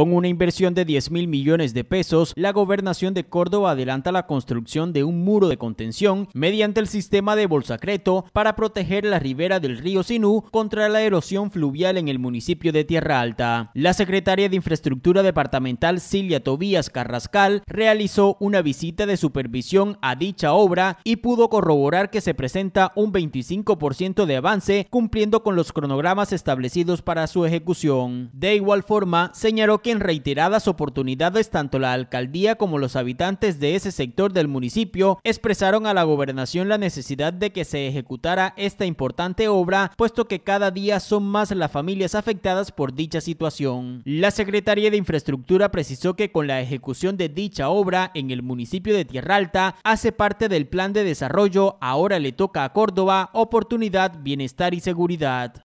Con una inversión de 10 mil millones de pesos, la gobernación de Córdoba adelanta la construcción de un muro de contención mediante el sistema de Bolsacreto para proteger la ribera del río Sinú contra la erosión fluvial en el municipio de Tierra Alta. La secretaria de Infraestructura Departamental Cilia Tobías Carrascal realizó una visita de supervisión a dicha obra y pudo corroborar que se presenta un 25% de avance cumpliendo con los cronogramas establecidos para su ejecución. De igual forma, señaló que en reiteradas oportunidades tanto la alcaldía como los habitantes de ese sector del municipio expresaron a la gobernación la necesidad de que se ejecutara esta importante obra, puesto que cada día son más las familias afectadas por dicha situación. La Secretaría de Infraestructura precisó que con la ejecución de dicha obra en el municipio de Tierra Alta hace parte del plan de desarrollo Ahora le toca a Córdoba, oportunidad, bienestar y seguridad.